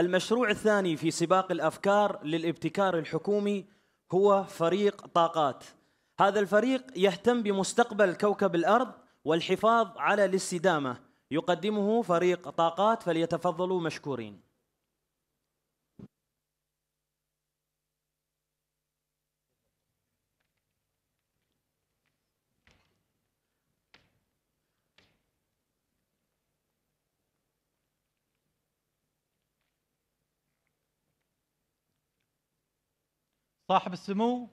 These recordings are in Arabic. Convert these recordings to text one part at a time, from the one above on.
المشروع الثاني في سباق الافكار للابتكار الحكومي هو فريق طاقات. هذا الفريق يهتم بمستقبل كوكب الارض والحفاظ على الاستدامه. يقدمه فريق طاقات فليتفضلوا مشكورين. صاحب السمو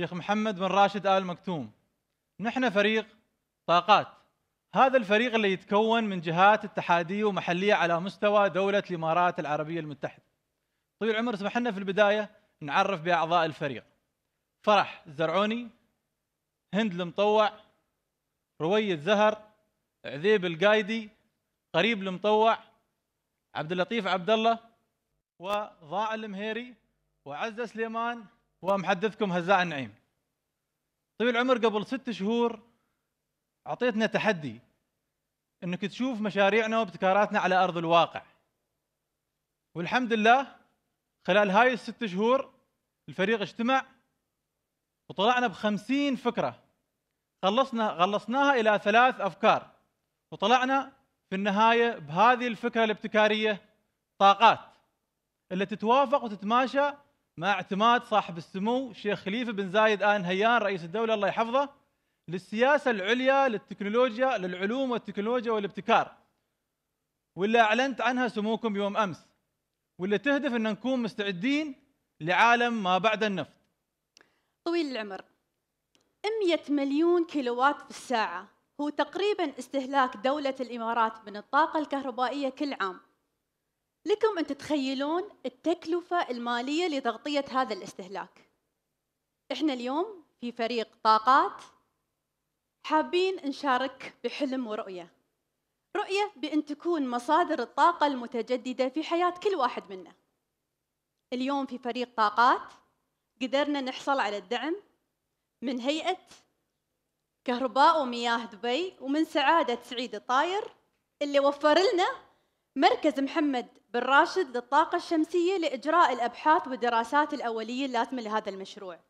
شيخ محمد بن راشد آل مكتوم نحن فريق طاقات هذا الفريق اللي يتكون من جهات اتحادية ومحلية على مستوى دولة الإمارات العربية المتحدة طويل العمر اسمح لنا في البداية نعرف بأعضاء الفريق فرح الزرعوني هند المطوع رويد زهر عذيب القايدي قريب المطوع عبد اللطيف عبد الله وضاع المهيري وعزة سليمان ومحدثكم هزاع النعيم طويل العمر قبل ست شهور اعطيتنا تحدي انك تشوف مشاريعنا وابتكاراتنا على ارض الواقع والحمد لله خلال هاي الست شهور الفريق اجتمع وطلعنا بخمسين فكرة خلصنا غلصناها إلى ثلاث أفكار وطلعنا في النهاية بهذه الفكرة الابتكارية طاقات التي تتوافق وتتماشى مع اعتماد صاحب السمو الشيخ خليفه بن زايد ال نهيان رئيس الدوله الله يحفظه للسياسه العليا للتكنولوجيا للعلوم والتكنولوجيا والابتكار واللي اعلنت عنها سموكم يوم امس واللي تهدف ان نكون مستعدين لعالم ما بعد النفط. طويل العمر 100 مليون كيلووات في الساعه هو تقريبا استهلاك دوله الامارات من الطاقه الكهربائيه كل عام. لكم أن تتخيلون التكلفة المالية لتغطية هذا الاستهلاك إحنا اليوم في فريق طاقات حابين نشارك بحلم ورؤية رؤية بأن تكون مصادر الطاقة المتجددة في حياة كل واحد منا اليوم في فريق طاقات قدرنا نحصل على الدعم من هيئة كهرباء ومياه دبي ومن سعادة سعيد الطاير اللي وفر لنا مركز محمد بن راشد للطاقة الشمسية لإجراء الأبحاث والدراسات الأولية اللازمة لهذا المشروع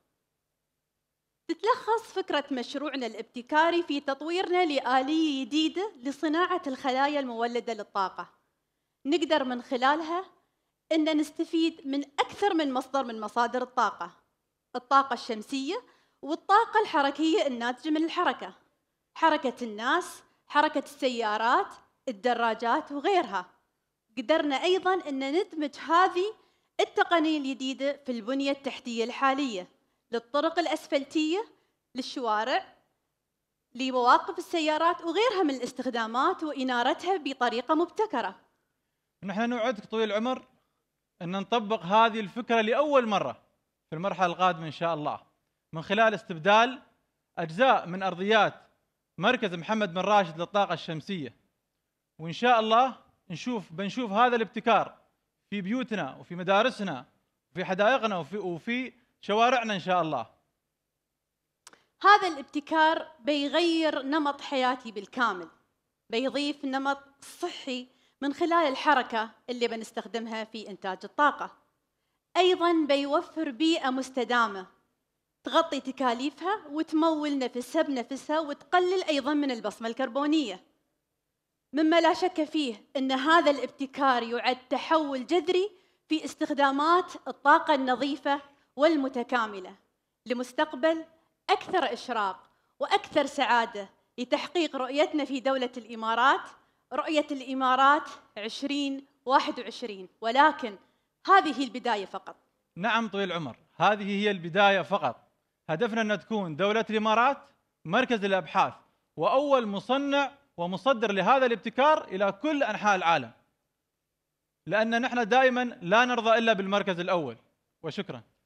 تتلخص فكرة مشروعنا الابتكاري في تطويرنا لآلية جديدة لصناعة الخلايا المولدة للطاقة نقدر من خلالها أن نستفيد من أكثر من مصدر من مصادر الطاقة الطاقة الشمسية والطاقة الحركية الناتجة من الحركة حركة الناس، حركة السيارات، الدراجات وغيرها قدرنا أيضا أن ندمج هذه التقنية الجديدة في البنية التحتية الحالية للطرق الأسفلتية للشوارع لمواقف السيارات وغيرها من الاستخدامات وإنارتها بطريقة مبتكرة نحن نوعدك طويل العمر أن نطبق هذه الفكرة لأول مرة في المرحلة القادمة إن شاء الله من خلال استبدال أجزاء من أرضيات مركز محمد بن راشد للطاقة الشمسية وإن شاء الله نشوف بنشوف هذا الابتكار في بيوتنا وفي مدارسنا وفي حدائقنا وفي وفي شوارعنا ان شاء الله هذا الابتكار بيغير نمط حياتي بالكامل بيضيف نمط صحي من خلال الحركة اللي بنستخدمها في إنتاج الطاقة أيضا بيوفر بيئة مستدامة تغطي تكاليفها وتمول نفسها بنفسها وتقلل أيضا من البصمة الكربونية مما لا شك فيه ان هذا الابتكار يعد تحول جذري في استخدامات الطاقه النظيفه والمتكامله لمستقبل اكثر اشراق واكثر سعاده لتحقيق رؤيتنا في دوله الامارات رؤيه الامارات 2021 ولكن هذه البدايه فقط نعم طويل العمر هذه هي البدايه فقط هدفنا ان تكون دوله الامارات مركز الابحاث واول مصنع ومصدر لهذا الابتكار الى كل انحاء العالم لان نحن دائما لا نرضى الا بالمركز الاول وشكرا